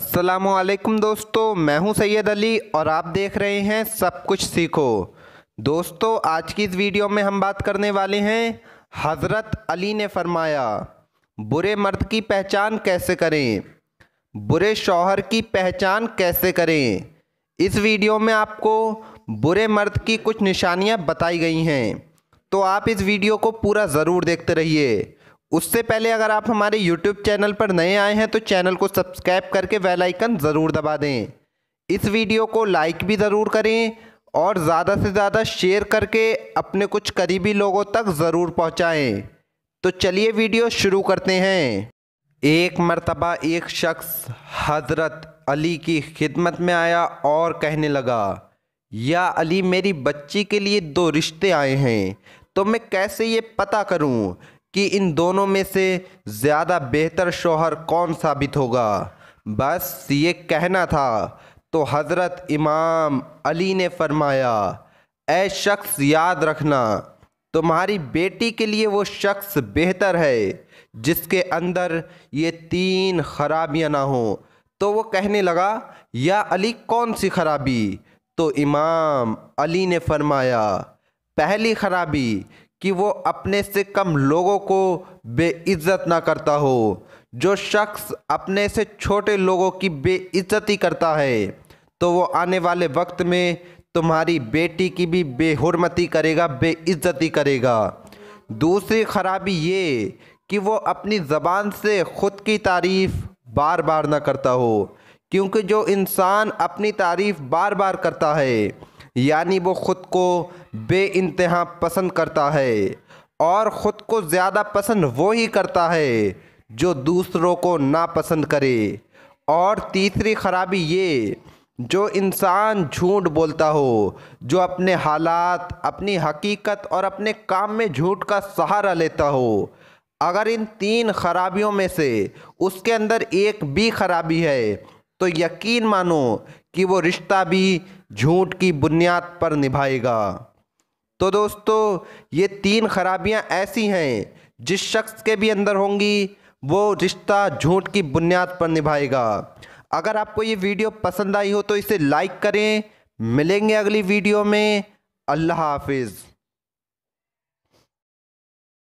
असलकुम दोस्तों मैं हूं सैयद अली और आप देख रहे हैं सब कुछ सीखो दोस्तों आज की इस वीडियो में हम बात करने वाले हैं हज़रत अली ने फरमाया बुरे मर्द की पहचान कैसे करें बुरे शौहर की पहचान कैसे करें इस वीडियो में आपको बुरे मर्द की कुछ निशानियां बताई गई हैं तो आप इस वीडियो को पूरा ज़रूर देखते रहिए उससे पहले अगर आप हमारे यूट्यूब चैनल पर नए आए हैं तो चैनल को सब्सक्राइब करके वेल आइकन ज़रूर दबा दें इस वीडियो को लाइक भी ज़रूर करें और ज़्यादा से ज़्यादा शेयर करके अपने कुछ करीबी लोगों तक ज़रूर पहुँचाएँ तो चलिए वीडियो शुरू करते हैं एक मरतबा एक शख्स हज़रत अली की खिदमत में आया और कहने लगा या अली मेरी बच्ची के लिए दो रिश्ते आए हैं तो मैं कैसे ये पता करूं कि इन दोनों में से ज़्यादा बेहतर शोहर कौन साबित होगा बस ये कहना था तो हज़रत इमाम अली ने फरमाया ऐ शख्स याद रखना तुम्हारी बेटी के लिए वो शख्स बेहतर है जिसके अंदर ये तीन खराबियां ना हों तो वो कहने लगा या अली कौन सी खराबी तो इमाम अली ने फरमाया पहली खराबी कि वो अपने से कम लोगों को बेइज्जत ना करता हो जो शख्स अपने से छोटे लोगों की बेइज्जती करता है तो वो आने वाले वक्त में तुम्हारी बेटी की भी बेहरमती करेगा बेइज्जती करेगा दूसरी खराबी ये कि वो अपनी ज़बान से ख़ुद की तारीफ़ बार बार ना करता हो क्योंकि जो इंसान अपनी तारीफ़ बार बार करता है यानी वो ख़ुद को बे पसंद करता है और ख़ुद को ज़्यादा पसंद वो ही करता है जो दूसरों को नापसंद करे और तीसरी खराबी ये जो इंसान झूठ बोलता हो जो अपने हालात अपनी हकीकत और अपने काम में झूठ का सहारा लेता हो अगर इन तीन खराबियों में से उसके अंदर एक भी खराबी है तो यकीन मानो कि वो रिश्ता भी झूठ की बुनियाद पर निभाएगा तो दोस्तों ये तीन खराबियाँ ऐसी हैं जिस शख्स के भी अंदर होंगी वो रिश्ता झूठ की बुनियाद पर निभाएगा अगर आपको ये वीडियो पसंद आई हो तो इसे लाइक करें मिलेंगे अगली वीडियो में अल्लाह हाफिज़